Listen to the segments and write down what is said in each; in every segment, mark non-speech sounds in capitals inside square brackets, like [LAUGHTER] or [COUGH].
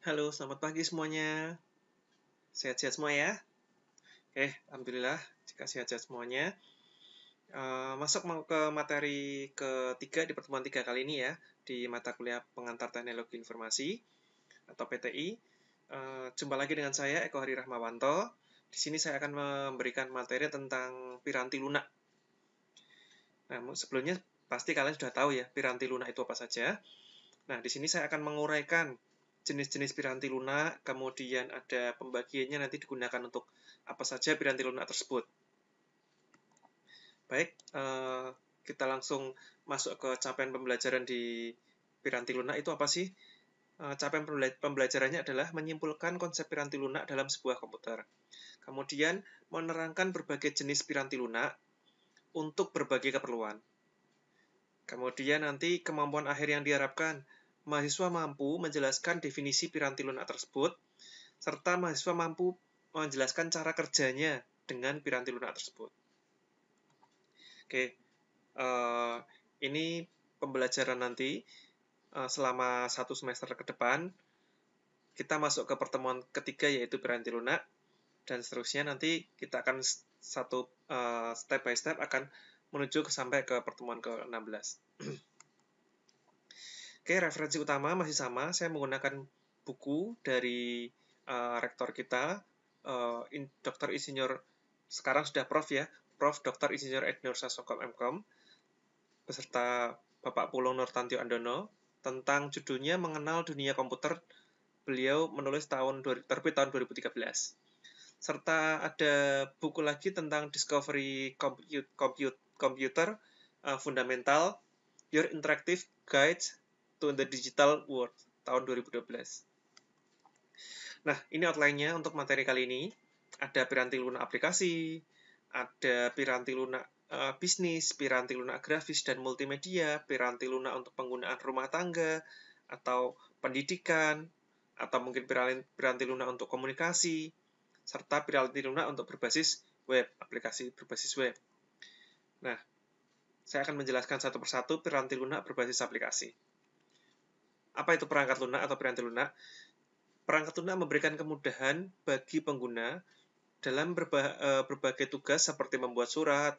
Halo, selamat pagi semuanya. Sehat-sehat semua ya? Eh, alhamdulillah jika sehat-sehat semuanya. Uh, masuk ke materi ketiga di pertemuan tiga kali ini ya, di mata kuliah pengantar teknologi informasi atau PTI. Uh, eh, jumpa lagi dengan saya, Eko Hari Rahmawanto. Di sini saya akan memberikan materi tentang piranti lunak. Nah, sebelumnya pasti kalian sudah tahu ya, piranti lunak itu apa saja. Nah, di sini saya akan menguraikan jenis-jenis piranti lunak, kemudian ada pembagiannya nanti digunakan untuk apa saja piranti lunak tersebut. Baik, eh, kita langsung masuk ke capaian pembelajaran di piranti lunak itu apa sih? Eh, capaian pembelajarannya adalah menyimpulkan konsep piranti lunak dalam sebuah komputer. Kemudian menerangkan berbagai jenis piranti lunak untuk berbagai keperluan. Kemudian nanti kemampuan akhir yang diharapkan – mahasiswa mampu menjelaskan definisi piranti lunak tersebut, serta mahasiswa mampu menjelaskan cara kerjanya dengan piranti lunak tersebut. Oke, uh, ini pembelajaran nanti uh, selama satu semester ke depan. Kita masuk ke pertemuan ketiga yaitu piranti lunak, dan seterusnya nanti kita akan satu uh, step by step akan menuju sampai ke pertemuan ke-16. [CLEARS THROAT] Oke, referensi utama masih sama. Saya menggunakan buku dari uh, rektor kita, uh, in, Dr. Insinyur, sekarang sudah Prof ya, Prof. Dr. Insinyur Ednur Sasokom MKOM, beserta Bapak Pulung Nurtantio Andono, tentang judulnya Mengenal Dunia Komputer, beliau menulis tahun terbit tahun 2013. Serta ada buku lagi tentang Discovery Compute, Compute, Computer uh, Fundamental, Your Interactive Guide to the Digital World tahun 2012. Nah, ini outline-nya untuk materi kali ini. Ada piranti lunak aplikasi, ada piranti lunak uh, bisnis, piranti lunak grafis dan multimedia, piranti lunak untuk penggunaan rumah tangga, atau pendidikan, atau mungkin piranti, piranti lunak untuk komunikasi, serta piranti lunak untuk berbasis web, aplikasi berbasis web. Nah, saya akan menjelaskan satu persatu piranti lunak berbasis aplikasi apa itu perangkat lunak atau piranti lunak? Perangkat lunak memberikan kemudahan bagi pengguna dalam berba eh, berbagai tugas seperti membuat surat,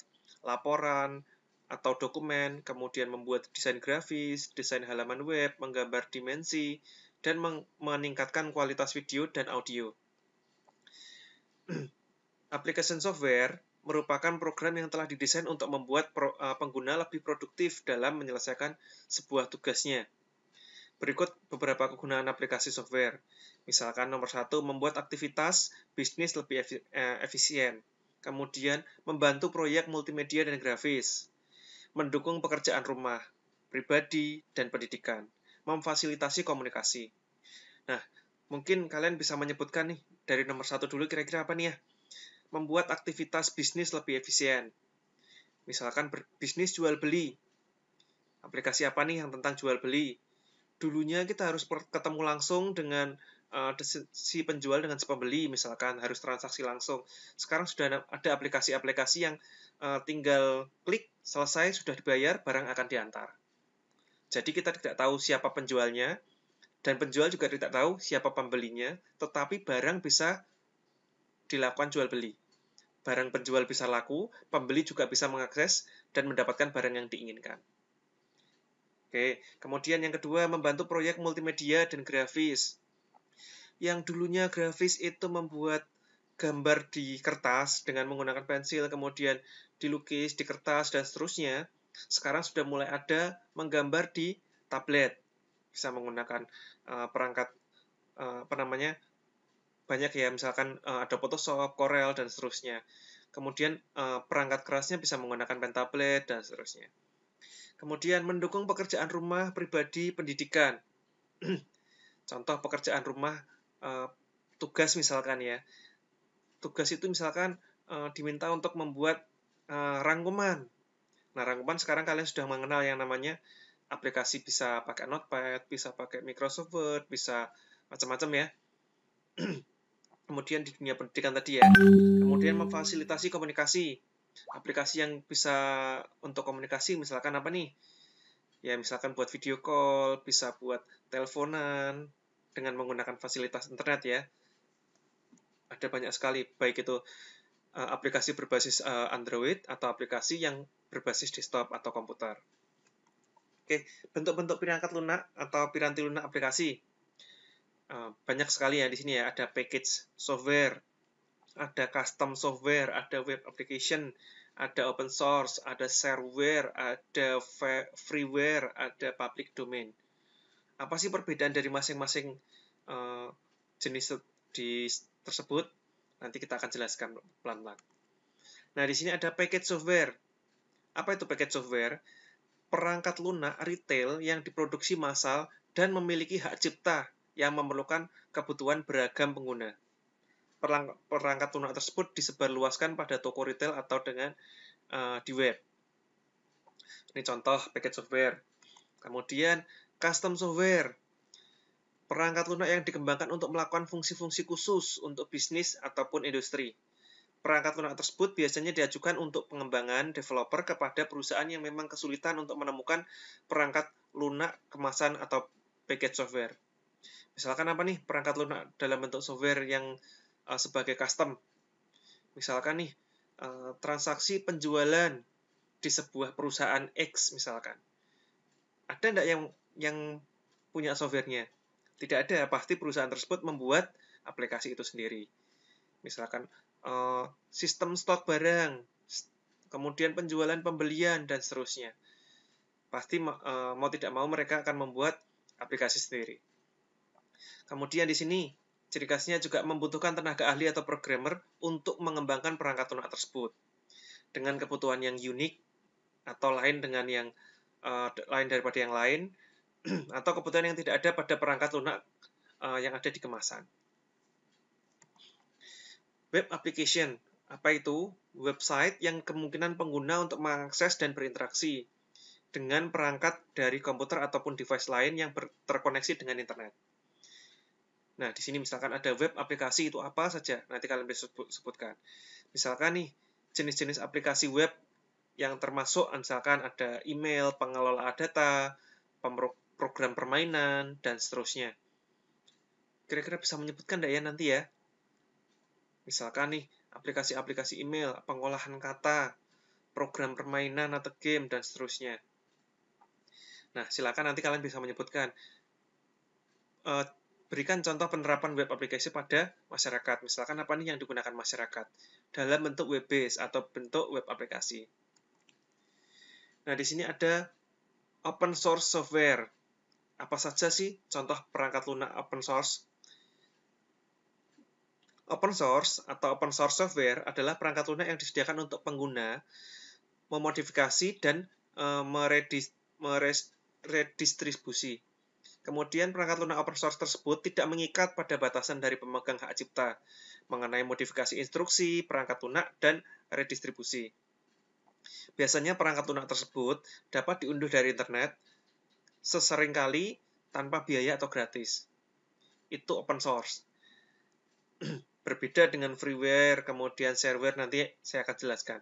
laporan, atau dokumen, kemudian membuat desain grafis, desain halaman web, menggambar dimensi, dan meningkatkan kualitas video dan audio. [CLEARS THROAT] Application software merupakan program yang telah didesain untuk membuat pro, uh, pengguna lebih produktif dalam menyelesaikan sebuah tugasnya. Berikut beberapa kegunaan aplikasi software. Misalkan nomor satu, membuat aktivitas bisnis lebih eh, efisien. Kemudian, membantu proyek multimedia dan grafis. Mendukung pekerjaan rumah, pribadi, dan pendidikan. Memfasilitasi komunikasi. Nah, mungkin kalian bisa menyebutkan nih, dari nomor satu dulu kira-kira apa nih ya? Membuat aktivitas bisnis lebih efisien. Misalkan bisnis jual beli. Aplikasi apa nih yang tentang jual beli? dulunya kita harus ketemu langsung dengan uh, si penjual dengan si pembeli misalkan harus transaksi langsung. Sekarang sudah ada aplikasi-aplikasi yang uh, tinggal klik selesai sudah dibayar barang akan diantar. Jadi kita tidak tahu siapa penjualnya dan penjual juga tidak tahu siapa pembelinya, tetapi barang bisa dilakukan jual beli. Barang penjual bisa laku, pembeli juga bisa mengakses dan mendapatkan barang yang diinginkan. Oke, kemudian yang kedua membantu proyek multimedia dan grafis. Yang dulunya grafis itu membuat gambar di kertas dengan menggunakan pensil, kemudian dilukis di kertas dan seterusnya. Sekarang sudah mulai ada menggambar di tablet. Bisa menggunakan uh, perangkat uh, apa namanya? banyak ya, misalkan uh, ada Photoshop, Corel dan seterusnya. Kemudian uh, perangkat kerasnya bisa menggunakan pen tablet dan seterusnya. Kemudian mendukung pekerjaan rumah pribadi pendidikan. [CLEARS THROAT] Contoh pekerjaan rumah e, tugas misalkan ya. Tugas itu misalkan e, diminta untuk membuat e, rangkuman. Nah, rangkuman sekarang kalian sudah mengenal yang namanya aplikasi bisa pakai Notepad, bisa pakai Microsoft Word, bisa macam-macam ya. [CLEARS THROAT] Kemudian di dunia pendidikan tadi ya. Kemudian memfasilitasi komunikasi aplikasi yang bisa untuk komunikasi misalkan apa nih? Ya misalkan buat video call, bisa buat teleponan dengan menggunakan fasilitas internet ya. Ada banyak sekali baik itu eh, aplikasi berbasis eh, Android atau aplikasi yang berbasis desktop atau komputer. Oke, bentuk-bentuk perangkat lunak atau piranti lunak aplikasi. Eh, banyak sekali ya di sini ya, ada package software, ada custom software, ada web application, ada open source, ada shareware, ada freeware, ada public domain. Apa sih perbedaan dari masing-masing uh, jenis di tersebut? Nanti kita akan jelaskan pelan-pelan. Nah, di sini ada package software. Apa itu package software? Perangkat lunak retail yang diproduksi massal dan memiliki hak cipta yang memerlukan kebutuhan beragam pengguna perangkat lunak tersebut disebarluaskan pada toko retail atau dengan uh, di web. Ini contoh paket software. Kemudian custom software. Perangkat lunak yang dikembangkan untuk melakukan fungsi-fungsi khusus untuk bisnis ataupun industri. Perangkat lunak tersebut biasanya diajukan untuk pengembangan developer kepada perusahaan yang memang kesulitan untuk menemukan perangkat lunak kemasan atau paket software. Misalkan apa nih perangkat lunak dalam bentuk software yang uh, sebagai custom. Misalkan nih, uh, transaksi penjualan di sebuah perusahaan X misalkan. Ada nggak yang yang punya softwarenya? Tidak ada, pasti perusahaan tersebut membuat aplikasi itu sendiri. Misalkan uh, sistem stok barang, kemudian penjualan pembelian, dan seterusnya. Pasti uh, mau tidak mau mereka akan membuat aplikasi sendiri. Kemudian di sini Ciri khasnya juga membutuhkan tenaga ahli atau programmer untuk mengembangkan perangkat lunak tersebut dengan kebutuhan yang unik atau lain dengan yang uh, lain daripada yang lain [CLEARS THROAT] atau kebutuhan yang tidak ada pada perangkat lunak uh, yang ada di kemasan. Web application apa itu? Website yang kemungkinan pengguna untuk mengakses dan berinteraksi dengan perangkat dari komputer ataupun device lain yang terkoneksi dengan internet. Nah, di sini misalkan ada web aplikasi itu apa saja, nanti kalian bisa sebutkan. Misalkan nih, jenis-jenis aplikasi web yang termasuk misalkan ada email, pengelola data, program permainan, dan seterusnya. Kira-kira bisa menyebutkan tidak ya nanti ya? Misalkan nih, aplikasi-aplikasi email, pengolahan kata, program permainan atau game, dan seterusnya. Nah, silakan nanti kalian bisa menyebutkan uh, Berikan contoh penerapan web aplikasi pada masyarakat. Misalkan apa nih yang digunakan masyarakat dalam bentuk web base atau bentuk web aplikasi. Nah, di sini ada open source software. Apa saja sih contoh perangkat lunak open source? Open source atau open source software adalah perangkat lunak yang disediakan untuk pengguna memodifikasi dan e, meredis, redistribusi. Kemudian perangkat lunak open source tersebut tidak mengikat pada batasan dari pemegang hak cipta mengenai modifikasi instruksi, perangkat lunak, dan redistribusi. Biasanya perangkat lunak tersebut dapat diunduh dari internet sesering kali tanpa biaya atau gratis. Itu open source. [CLEARS THROAT] Berbeda dengan freeware, kemudian shareware nanti saya akan jelaskan.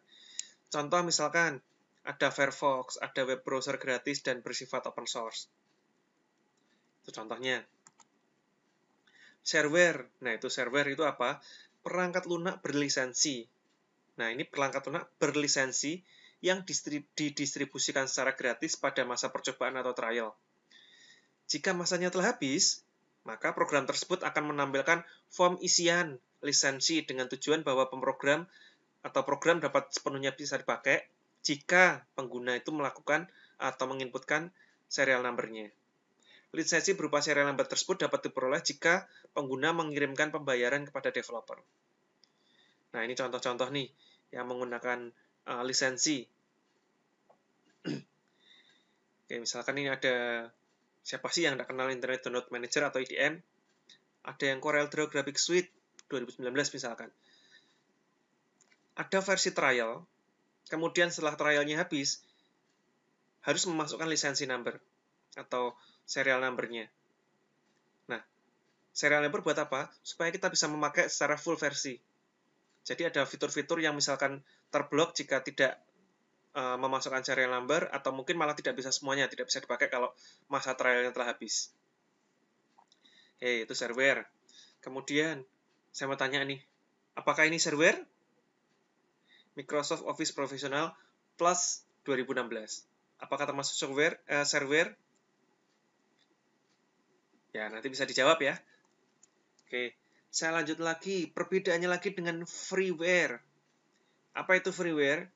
Contoh misalkan ada Firefox, ada web browser gratis dan bersifat open source. Itu contohnya. server. Nah, itu server itu apa? Perangkat lunak berlisensi. Nah, ini perangkat lunak berlisensi yang didistribusikan secara gratis pada masa percobaan atau trial. Jika masanya telah habis, maka program tersebut akan menampilkan form isian lisensi dengan tujuan bahwa pemrogram atau program dapat sepenuhnya bisa dipakai jika pengguna itu melakukan atau menginputkan serial numbernya. Lisensi berupa serial number tersebut dapat diperoleh jika pengguna mengirimkan pembayaran kepada developer. Nah, ini contoh-contoh nih yang menggunakan uh, lisensi. [CLEARS THROAT] Oke, misalkan ini ada siapa sih yang tidak kenal Internet Download Manager atau IDM? Ada yang Corel Draw Graphic Suite 2019 misalkan. Ada versi trial, kemudian setelah trialnya habis, harus memasukkan lisensi number atau serial numbernya. Nah, serial number buat apa? Supaya kita bisa memakai secara full versi. Jadi ada fitur-fitur yang misalkan terblok jika tidak uh, memasukkan serial number atau mungkin malah tidak bisa semuanya, tidak bisa dipakai kalau masa trialnya telah habis. Oke, itu server. Kemudian saya mau tanya nih, apakah ini server? Microsoft Office Professional Plus 2016. Apakah termasuk software, uh, server? Eh, Ya, nanti bisa dijawab ya. Oke, saya lanjut lagi. Perbedaannya lagi dengan freeware. Apa itu freeware?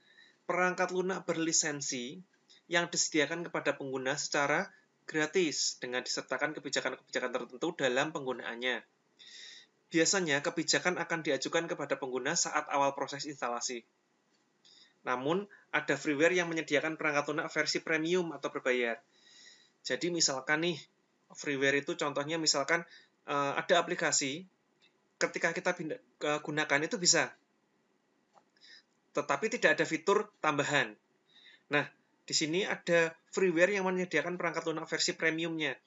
Perangkat lunak berlisensi yang disediakan kepada pengguna secara gratis dengan disertakan kebijakan-kebijakan tertentu dalam penggunaannya. Biasanya, kebijakan akan diajukan kepada pengguna saat awal proses instalasi. Namun, ada freeware yang menyediakan perangkat lunak versi premium atau berbayar. Jadi, misalkan nih, freeware itu contohnya misalkan uh, ada aplikasi ketika kita binda, uh, gunakan itu bisa. Tetapi tidak ada fitur tambahan. Nah, di sini ada freeware yang menyediakan perangkat lunak versi premiumnya.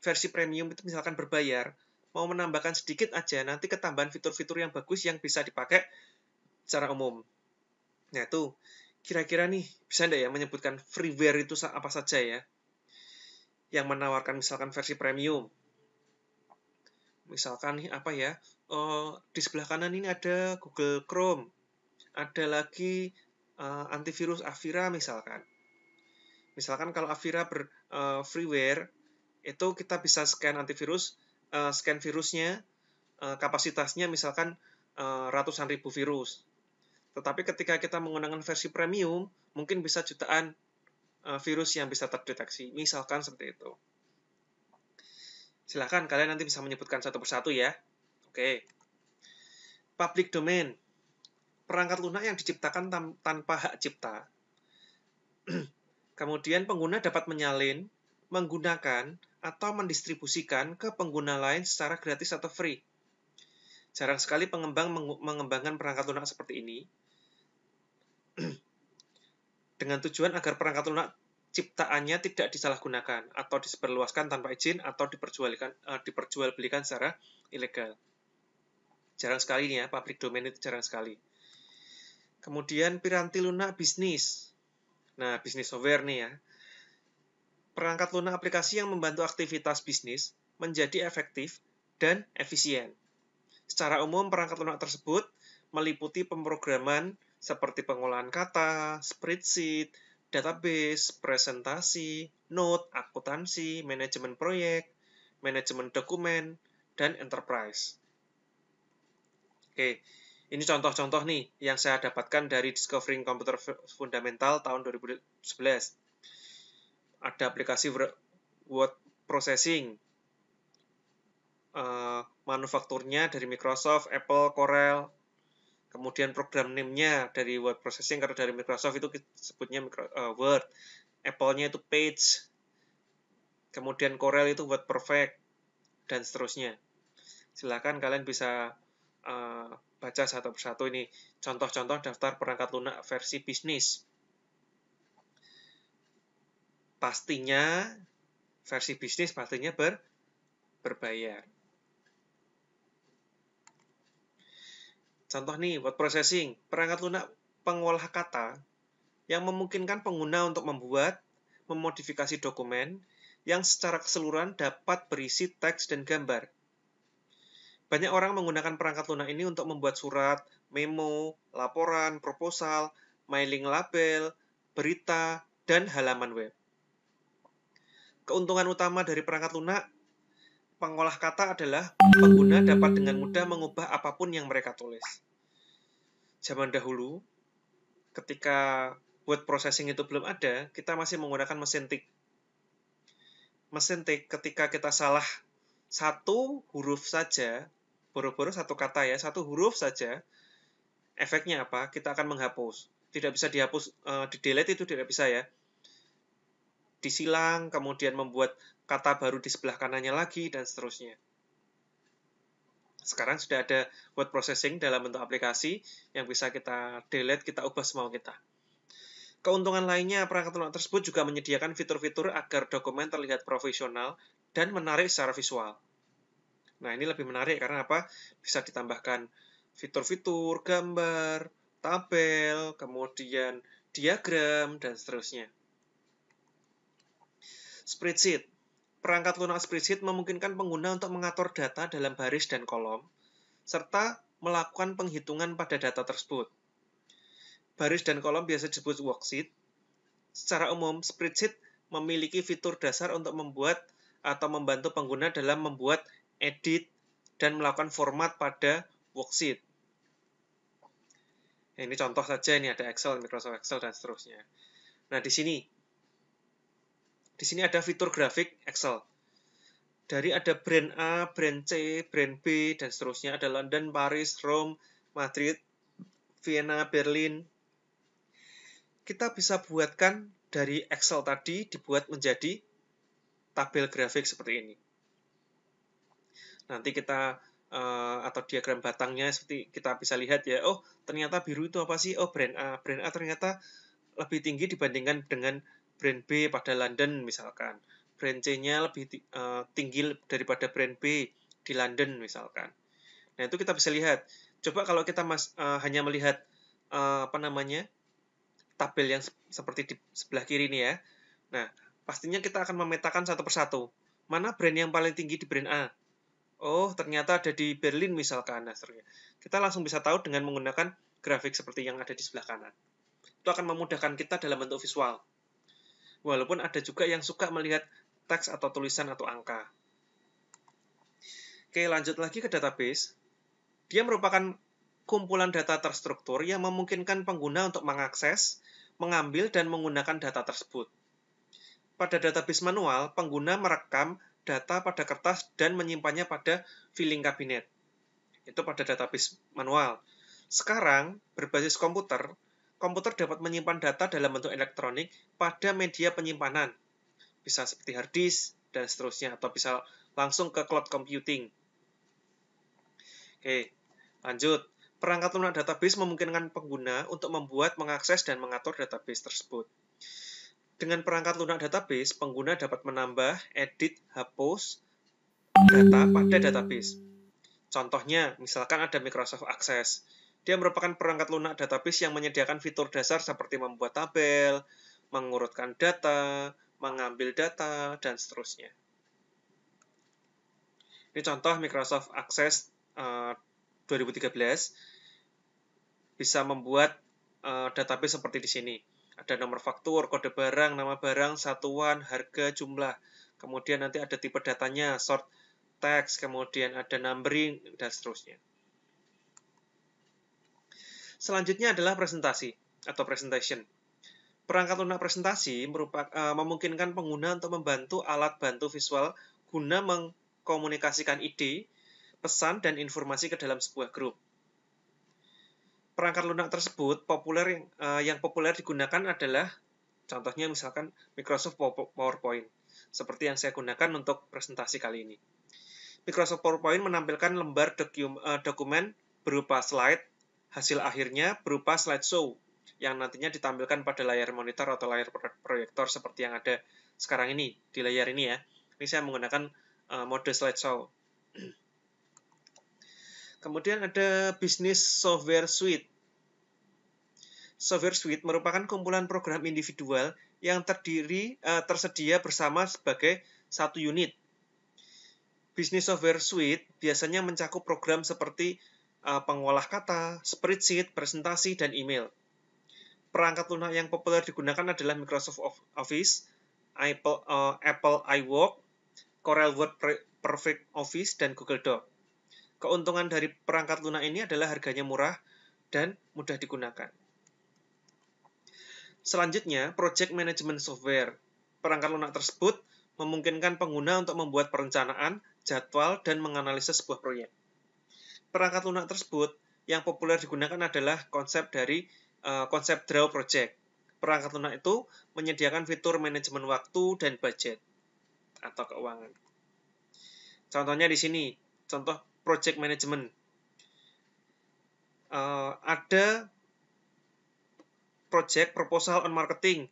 Versi premium itu misalkan berbayar, mau menambahkan sedikit aja nanti ketambahan fitur-fitur yang bagus yang bisa dipakai secara umum. Nah, itu kira-kira nih bisa ndak ya menyebutkan freeware itu apa saja ya? yang menawarkan misalkan versi premium. Misalkan nih apa ya? Oh, di sebelah kanan ini ada Google Chrome. Ada lagi uh, antivirus Avira misalkan. Misalkan kalau Avira ber uh, freeware itu kita bisa scan antivirus, uh, scan virusnya, uh, kapasitasnya misalkan uh, ratusan ribu virus. Tetapi ketika kita menggunakan versi premium, mungkin bisa jutaan Eh, virus yang bisa terdeteksi. Misalkan seperti itu. Silahkan kalian nanti bisa menyebutkan satu persatu ya. Oke. Public domain. Perangkat lunak yang diciptakan tanpa hak cipta. [CLEARS THROAT] Kemudian pengguna dapat menyalin, menggunakan, atau mendistribusikan ke pengguna lain secara gratis atau free. Jarang sekali pengembang mengembangkan perangkat lunak seperti ini. [CLEARS THROAT] dengan tujuan agar perangkat lunak ciptaannya tidak disalahgunakan atau diseberluaskan tanpa izin atau diperjualkan uh, diperjualbelikan secara ilegal. Jarang sekali nih ya, pabrik domain itu jarang sekali. Kemudian piranti lunak bisnis. Nah, bisnis software nih ya. Perangkat lunak aplikasi yang membantu aktivitas bisnis menjadi efektif dan efisien. Secara umum, perangkat lunak tersebut meliputi pemrograman seperti pengolahan kata, spreadsheet, database, presentasi, note, akuntansi, manajemen proyek, manajemen dokumen, dan enterprise. Oke, ini contoh-contoh nih yang saya dapatkan dari Discovering Computer Fundamental tahun 2011. Ada aplikasi word processing, eh, manufakturnya dari Microsoft, Apple, Corel, kemudian program name-nya dari word processing kalau dari Microsoft itu sebutnya micro, uh, Word Apple-nya itu Page kemudian Corel itu Word Perfect dan seterusnya silahkan kalian bisa uh, baca satu persatu ini contoh-contoh daftar perangkat lunak versi bisnis pastinya versi bisnis pastinya ber berbayar Contoh nih, word processing, perangkat lunak pengolah kata yang memungkinkan pengguna untuk membuat, memodifikasi dokumen yang secara keseluruhan dapat berisi teks dan gambar. Banyak orang menggunakan perangkat lunak ini untuk membuat surat, memo, laporan, proposal, mailing label, berita, dan halaman web. Keuntungan utama dari perangkat lunak pengolah kata adalah pengguna dapat dengan mudah mengubah apapun yang mereka tulis zaman dahulu, ketika word processing itu belum ada, kita masih menggunakan mesin tik. Mesin tik ketika kita salah satu huruf saja, boro-boro satu kata ya, satu huruf saja, efeknya apa? Kita akan menghapus. Tidak bisa dihapus, uh, eh, di delete itu tidak bisa ya. Disilang, kemudian membuat kata baru di sebelah kanannya lagi, dan seterusnya. Sekarang sudah ada word processing dalam bentuk aplikasi yang bisa kita delete, kita ubah semau kita. Keuntungan lainnya, perangkat lunak tersebut juga menyediakan fitur-fitur agar dokumen terlihat profesional dan menarik secara visual. Nah, ini lebih menarik karena apa? Bisa ditambahkan fitur-fitur, gambar, tabel, kemudian diagram, dan seterusnya. Spreadsheet Perangkat lunak spreadsheet memungkinkan pengguna untuk mengatur data dalam baris dan kolom, serta melakukan penghitungan pada data tersebut. Baris dan kolom biasa disebut worksheet. Secara umum, spreadsheet memiliki fitur dasar untuk membuat atau membantu pengguna dalam membuat, edit, dan melakukan format pada worksheet. ini contoh saja, ini ada Excel, Microsoft Excel, dan seterusnya. Nah, di sini di sini ada fitur grafik Excel. Dari ada brand A, brand C, brand B, dan seterusnya. Ada London, Paris, Rome, Madrid, Vienna, Berlin. Kita bisa buatkan dari Excel tadi dibuat menjadi tabel grafik seperti ini. Nanti kita eh, atau diagram batangnya seperti kita bisa lihat ya, oh ternyata biru itu apa sih? Oh brand A, brand A ternyata lebih tinggi dibandingkan dengan brand B pada London misalkan. Brand C-nya lebih eh, tinggi daripada brand B di London misalkan. Nah, itu kita bisa lihat. Coba kalau kita mas, uh, hanya melihat uh, apa namanya? tabel yang seperti di sebelah kiri ini ya. Nah, pastinya kita akan memetakan satu persatu. Mana brand yang paling tinggi di brand A? Oh, ternyata ada di Berlin misalkan. Nah, ya. kita langsung bisa tahu dengan menggunakan grafik seperti yang ada di sebelah kanan. Itu akan memudahkan kita dalam bentuk visual walaupun ada juga yang suka melihat teks atau tulisan atau angka. Oke, lanjut lagi ke database. Dia merupakan kumpulan data terstruktur yang memungkinkan pengguna untuk mengakses, mengambil, dan menggunakan data tersebut. Pada database manual, pengguna merekam data pada kertas dan menyimpannya pada filing kabinet. Itu pada database manual. Sekarang, berbasis komputer, komputer dapat menyimpan data dalam bentuk elektronik pada media penyimpanan. Bisa seperti hard disk dan seterusnya, atau bisa langsung ke cloud computing. Oke, lanjut. Perangkat lunak database memungkinkan pengguna untuk membuat, mengakses, dan mengatur database tersebut. Dengan perangkat lunak database, pengguna dapat menambah, edit, hapus data pada database. Contohnya, misalkan ada Microsoft Access. Dia merupakan perangkat lunak database yang menyediakan fitur dasar seperti membuat tabel, mengurutkan data, mengambil data, dan seterusnya. Ini contoh Microsoft Access uh, eh, 2013 bisa membuat uh, database seperti di sini. Ada nomor faktur, kode barang, nama barang, satuan, harga, jumlah. Kemudian nanti ada tipe datanya, sort text, kemudian ada numbering, dan seterusnya. Selanjutnya adalah presentasi atau presentation. Perangkat lunak presentasi merupakan uh, e, memungkinkan pengguna untuk membantu alat bantu visual guna mengkomunikasikan ide, pesan dan informasi ke dalam sebuah grup. Perangkat lunak tersebut populer yang, uh, yang populer digunakan adalah contohnya misalkan Microsoft PowerPoint seperti yang saya gunakan untuk presentasi kali ini. Microsoft PowerPoint menampilkan lembar dokum, uh, e, dokumen berupa slide Hasil akhirnya berupa slideshow yang nantinya ditampilkan pada layar monitor atau layar proyektor seperti yang ada sekarang ini di layar ini ya. Ini saya menggunakan uh, mode slideshow. [CLEARS THROAT] Kemudian ada bisnis software suite. Software suite merupakan kumpulan program individual yang terdiri eh, tersedia bersama sebagai satu unit. Bisnis software suite biasanya mencakup program seperti Eh, pengolah kata, spreadsheet, presentasi, dan email. Perangkat lunak yang populer digunakan adalah Microsoft Office, Apple, uh, Apple iWork, Corel Word Perfect Office, dan Google Doc. Keuntungan dari perangkat lunak ini adalah harganya murah dan mudah digunakan. Selanjutnya, Project Management Software. Perangkat lunak tersebut memungkinkan pengguna untuk membuat perencanaan, jadwal, dan menganalisis sebuah proyek perangkat lunak tersebut yang populer digunakan adalah konsep dari uh, konsep draw project. Perangkat lunak itu menyediakan fitur manajemen waktu dan budget atau keuangan. Contohnya di sini, contoh project management. Uh, ada project proposal on marketing,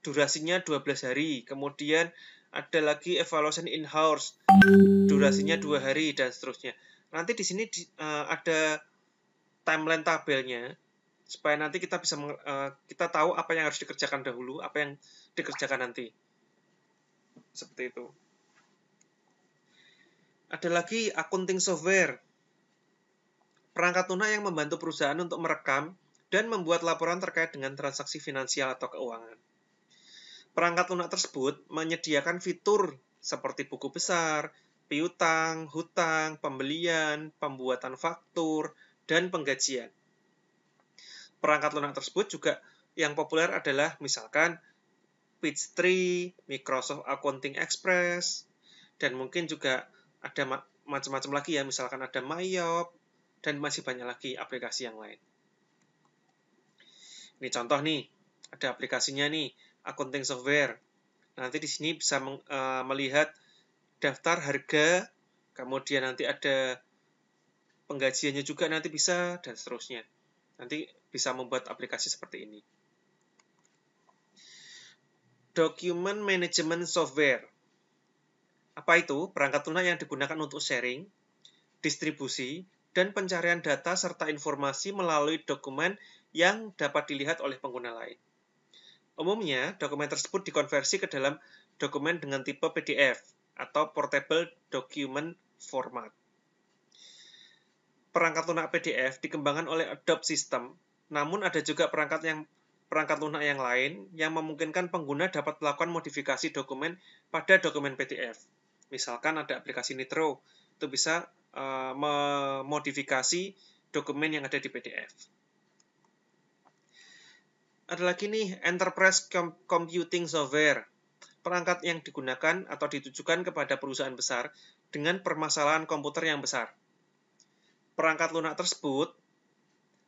durasinya 12 hari. Kemudian ada lagi evaluation in-house, durasinya dua hari, dan seterusnya. Nanti di sini uh, ada timeline tabelnya supaya nanti kita bisa uh, kita tahu apa yang harus dikerjakan dahulu, apa yang dikerjakan nanti. Seperti itu. Ada lagi accounting software. Perangkat lunak yang membantu perusahaan untuk merekam dan membuat laporan terkait dengan transaksi finansial atau keuangan. Perangkat lunak tersebut menyediakan fitur seperti buku besar, piutang, hutang, pembelian, pembuatan faktur, dan penggajian. Perangkat lunak tersebut juga yang populer adalah misalkan Peachtree, Microsoft Accounting Express, dan mungkin juga ada macam-macam lagi ya, misalkan ada Myop, dan masih banyak lagi aplikasi yang lain. Ini contoh nih, ada aplikasinya nih, accounting software. Nanti di sini bisa eh, melihat daftar harga, kemudian nanti ada penggajiannya juga nanti bisa, dan seterusnya. Nanti bisa membuat aplikasi seperti ini. Dokumen Management Software. Apa itu? Perangkat lunak yang digunakan untuk sharing, distribusi, dan pencarian data serta informasi melalui dokumen yang dapat dilihat oleh pengguna lain. Umumnya, dokumen tersebut dikonversi ke dalam dokumen dengan tipe PDF atau Portable Document Format. Perangkat lunak PDF dikembangkan oleh Adobe System, namun ada juga perangkat yang perangkat lunak yang lain yang memungkinkan pengguna dapat melakukan modifikasi dokumen pada dokumen PDF. Misalkan ada aplikasi Nitro, itu bisa uh, memodifikasi dokumen yang ada di PDF. Ada lagi nih, Enterprise Computing Software perangkat yang digunakan atau ditujukan kepada perusahaan besar dengan permasalahan komputer yang besar. Perangkat lunak tersebut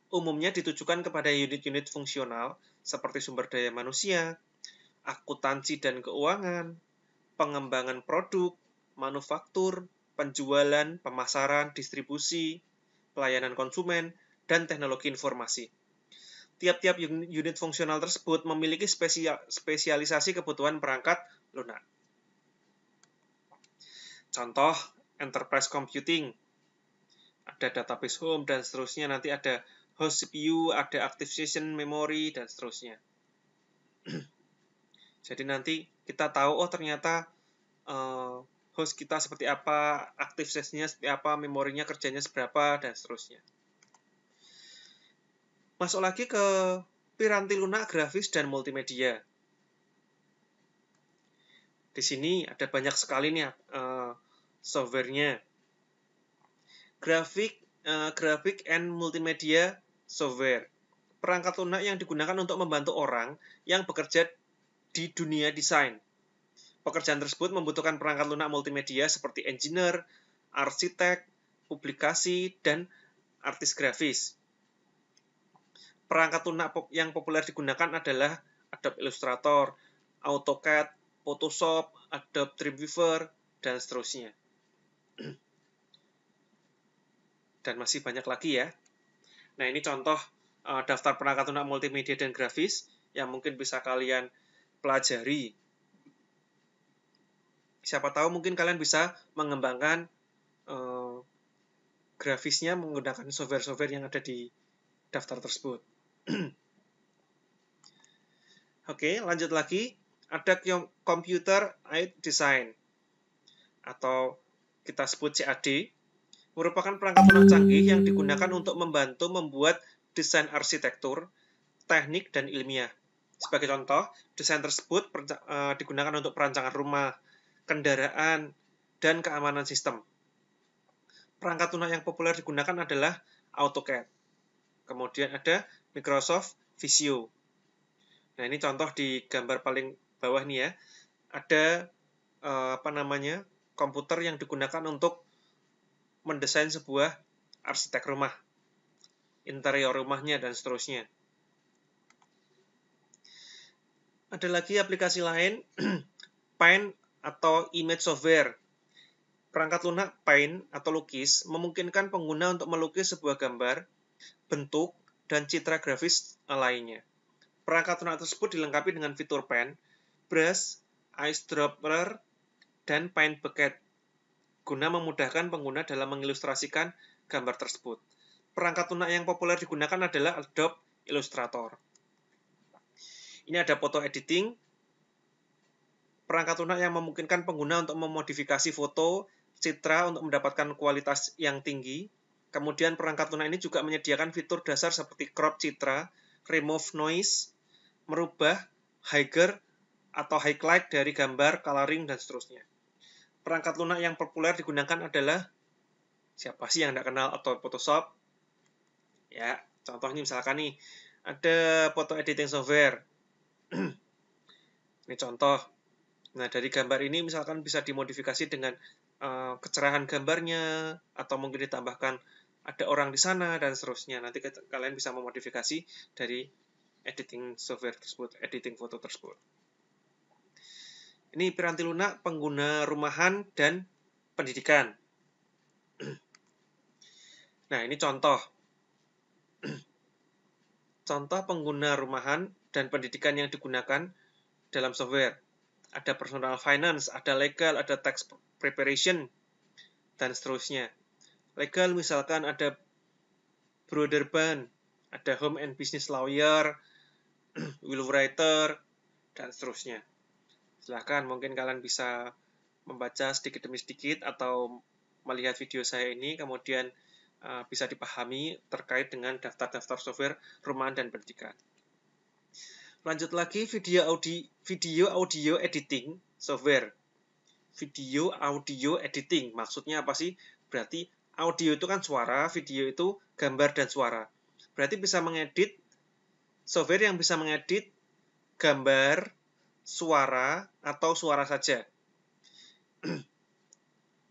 umumnya ditujukan kepada unit-unit fungsional seperti sumber daya manusia, akuntansi dan keuangan, pengembangan produk, manufaktur, penjualan, pemasaran, distribusi, pelayanan konsumen, dan teknologi informasi tiap-tiap unit fungsional tersebut memiliki spesial, spesialisasi kebutuhan perangkat lunak. Contoh, enterprise computing. Ada database home dan seterusnya, nanti ada host CPU, ada active session memory, dan seterusnya. [CLEARS THROAT] Jadi nanti kita tahu, oh ternyata uh, host kita seperti apa, active session-nya seperti apa, memorinya kerjanya seberapa, dan seterusnya. Masuk lagi ke piranti lunak grafis dan multimedia. Di sini ada banyak sekali nih uh, softwarenya. Grafik, uh, grafik and multimedia software. Perangkat lunak yang digunakan untuk membantu orang yang bekerja di dunia desain. Pekerjaan tersebut membutuhkan perangkat lunak multimedia seperti engineer, arsitek, publikasi, dan artis grafis perangkat lunak yang populer digunakan adalah Adobe Illustrator, AutoCAD, Photoshop, Adobe Dreamweaver, dan seterusnya. [CLEARS THROAT] dan masih banyak lagi ya. Nah, ini contoh eh, daftar perangkat lunak multimedia dan grafis yang mungkin bisa kalian pelajari. Siapa tahu mungkin kalian bisa mengembangkan eh, grafisnya menggunakan software-software yang ada di daftar tersebut. [CLEARS THROAT] Oke, lanjut lagi. Ada Computer Aid Design atau kita sebut CAD merupakan perangkat lunak canggih yang digunakan untuk membantu membuat desain arsitektur, teknik, dan ilmiah. Sebagai contoh, desain tersebut eh, digunakan untuk perancangan rumah, kendaraan, dan keamanan sistem. Perangkat lunak yang populer digunakan adalah AutoCAD. Kemudian ada Microsoft Visio. Nah, ini contoh di gambar paling bawah nih ya. Ada eh, apa namanya? komputer yang digunakan untuk mendesain sebuah arsitek rumah, interior rumahnya dan seterusnya. Ada lagi aplikasi lain, [CLEARS THROAT] Paint atau Image Software. Perangkat lunak Paint atau lukis memungkinkan pengguna untuk melukis sebuah gambar, bentuk, dan citra grafis lainnya. Perangkat lunak tersebut dilengkapi dengan fitur pen, brush, eyedropper, dan paint bucket guna memudahkan pengguna dalam mengilustrasikan gambar tersebut. Perangkat lunak yang populer digunakan adalah Adobe Illustrator. Ini ada foto editing, perangkat lunak yang memungkinkan pengguna untuk memodifikasi foto, citra untuk mendapatkan kualitas yang tinggi, Kemudian perangkat lunak ini juga menyediakan fitur dasar seperti crop citra, remove noise, merubah, higher atau highlight dari gambar, coloring, dan seterusnya. Perangkat lunak yang populer digunakan adalah siapa sih yang tidak kenal atau Photoshop? Ya, contohnya misalkan nih, ada foto editing software. [CLEARS THROAT] ini contoh. Nah, dari gambar ini misalkan bisa dimodifikasi dengan uh, kecerahan gambarnya, atau mungkin ditambahkan ada orang di sana dan seterusnya. Nanti kalian bisa memodifikasi dari editing software tersebut, editing foto tersebut. Ini piranti lunak pengguna rumahan dan pendidikan. [CLEARS THROAT] Nah, ini contoh. [CLEARS THROAT] contoh pengguna rumahan dan pendidikan yang digunakan dalam software. Ada personal finance, ada legal, ada tax preparation, dan seterusnya legal misalkan ada brother ban, ada home and business lawyer, [CLEARS THROAT] will writer, dan seterusnya. Silahkan mungkin kalian bisa membaca sedikit demi sedikit atau melihat video saya ini kemudian uh, bisa dipahami terkait dengan daftar-daftar software rumahan dan pendidikan. Lanjut lagi video audio, video audio editing software. Video audio editing maksudnya apa sih? Berarti audio itu kan suara, video itu gambar dan suara. Berarti bisa mengedit software yang bisa mengedit gambar, suara atau suara saja. [CLEARS THROAT]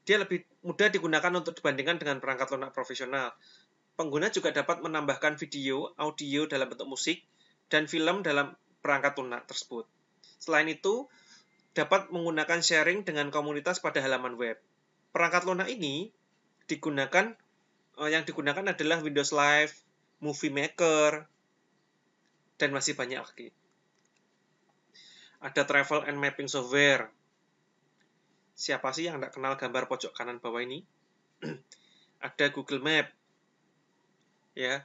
Dia lebih mudah digunakan untuk dibandingkan dengan perangkat lunak profesional. Pengguna juga dapat menambahkan video, audio dalam bentuk musik, dan film dalam perangkat lunak tersebut. Selain itu, dapat menggunakan sharing dengan komunitas pada halaman web. Perangkat lunak ini digunakan uh, yang digunakan adalah Windows Live, Movie Maker, dan masih banyak lagi. Ada travel and mapping software. Siapa sih yang tidak kenal gambar pojok kanan bawah ini? [CLEARS THROAT] ada Google Map. Ya,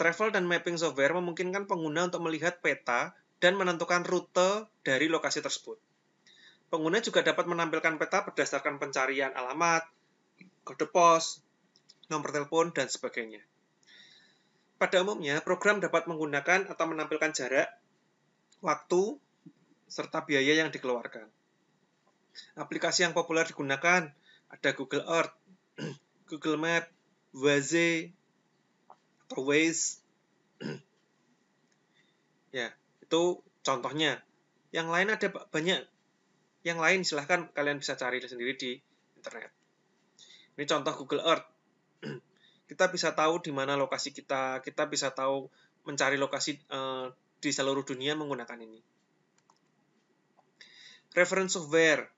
travel dan mapping software memungkinkan pengguna untuk melihat peta dan menentukan rute dari lokasi tersebut. Pengguna juga dapat menampilkan peta berdasarkan pencarian alamat, kode pos, nomor telepon, dan sebagainya. Pada umumnya, program dapat menggunakan atau menampilkan jarak, waktu, serta biaya yang dikeluarkan. Aplikasi yang populer digunakan ada Google Earth, [CLEARS THROAT] Google Map, Waze, atau Waze. [CLEARS THROAT] ya, itu contohnya. Yang lain ada banyak. Yang lain silahkan kalian bisa cari sendiri di internet. Ini contoh Google Earth. [CLEARS THROAT] kita bisa tahu di mana lokasi kita, kita bisa tahu mencari lokasi uh, di seluruh dunia menggunakan ini. Reference software.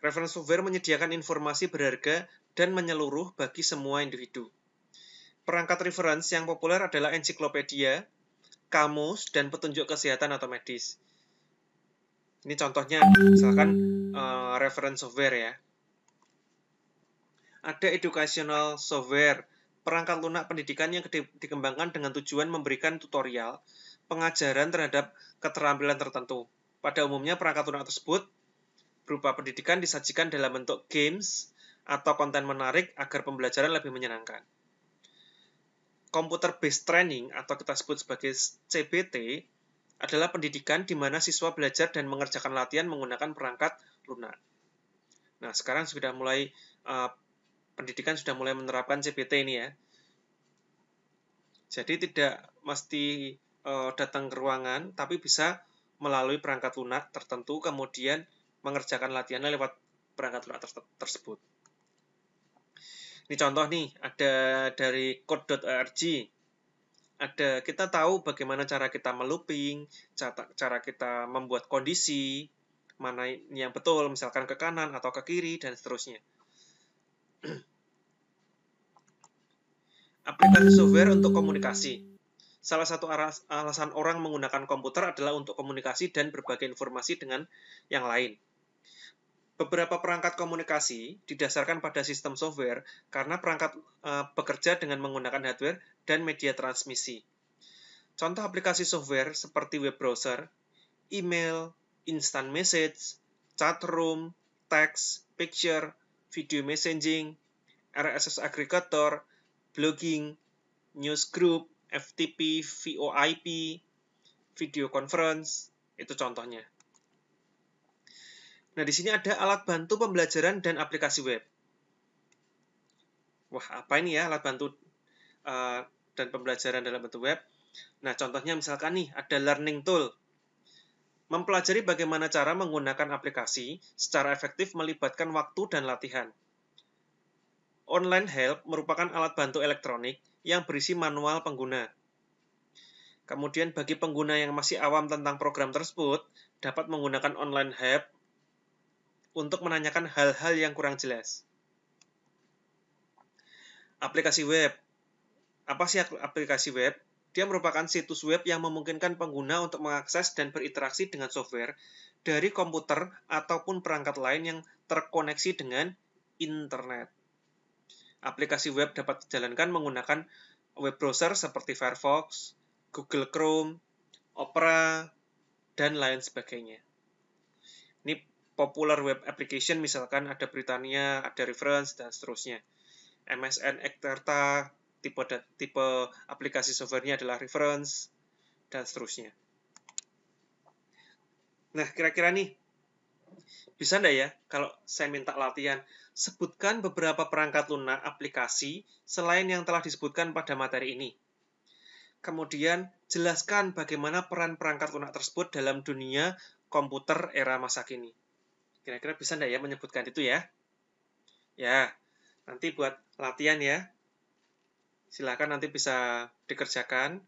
Reference software menyediakan informasi berharga dan menyeluruh bagi semua individu. Perangkat reference yang populer adalah ensiklopedia, kamus, dan petunjuk kesehatan atau medis. Ini contohnya, misalkan uh, reference software ya ada educational software, perangkat lunak pendidikan yang dikembangkan dengan tujuan memberikan tutorial pengajaran terhadap keterampilan tertentu. Pada umumnya perangkat lunak tersebut berupa pendidikan disajikan dalam bentuk games atau konten menarik agar pembelajaran lebih menyenangkan. Computer based training atau kita sebut sebagai CBT adalah pendidikan di mana siswa belajar dan mengerjakan latihan menggunakan perangkat lunak. Nah, sekarang sudah mulai uh, pendidikan sudah mulai menerapkan CBT ini ya. Jadi tidak mesti uh, datang ke ruangan, tapi bisa melalui perangkat lunak tertentu, kemudian mengerjakan latihannya lewat perangkat lunak ter tersebut. Ini contoh nih, ada dari code.org. Ada kita tahu bagaimana cara kita meluping, cara kita membuat kondisi, mana yang betul, misalkan ke kanan atau ke kiri, dan seterusnya. Aplikasi software untuk komunikasi. Salah satu alasan orang menggunakan komputer adalah untuk komunikasi dan berbagai informasi dengan yang lain. Beberapa perangkat komunikasi didasarkan pada sistem software karena perangkat e, bekerja dengan menggunakan hardware dan media transmisi. Contoh aplikasi software seperti web browser, email, instant message, chat room, text, picture, video messaging, RSS aggregator, blogging, news group, FTP, VoIP, video conference, itu contohnya. Nah, di sini ada alat bantu pembelajaran dan aplikasi web. Wah, apa ini ya alat bantu uh, dan pembelajaran dalam bentuk web? Nah, contohnya misalkan nih, ada learning tool. Mempelajari bagaimana cara menggunakan aplikasi secara efektif melibatkan waktu dan latihan. Online Help merupakan alat bantu elektronik yang berisi manual pengguna. Kemudian bagi pengguna yang masih awam tentang program tersebut, dapat menggunakan online help untuk menanyakan hal-hal yang kurang jelas. Aplikasi web. Apa sih aplikasi web? Dia merupakan situs web yang memungkinkan pengguna untuk mengakses dan berinteraksi dengan software dari komputer ataupun perangkat lain yang terkoneksi dengan internet. Aplikasi web dapat dijalankan menggunakan web browser seperti Firefox, Google Chrome, Opera, dan lain sebagainya. Ini popular web application misalkan ada Britannia, ada Reference, dan seterusnya. MSN Ekterta, tipe tipe aplikasi softwarenya adalah reference dan seterusnya. Nah, kira-kira nih bisa ndak ya kalau saya minta latihan sebutkan beberapa perangkat lunak aplikasi selain yang telah disebutkan pada materi ini. Kemudian jelaskan bagaimana peran perangkat lunak tersebut dalam dunia komputer era masa kini. Kira-kira bisa ndak ya menyebutkan itu ya? Ya, nanti buat latihan ya silahkan nanti bisa dikerjakan.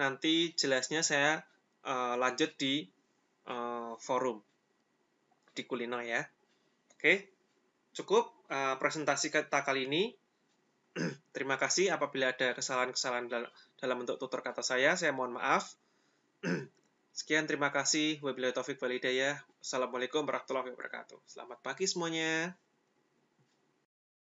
Nanti jelasnya saya uh, lanjut di uh, forum di kulino ya. Oke, cukup uh, presentasi kata kali ini. [CLEARS THROAT] Terima kasih apabila ada kesalahan-kesalahan dalam bentuk tutur kata saya, saya mohon maaf. [CLEARS THROAT] Sekian, terima kasih. Wabillahi taufik walhidayah. Assalamualaikum warahmatullahi wabarakatuh. Selamat pagi semuanya.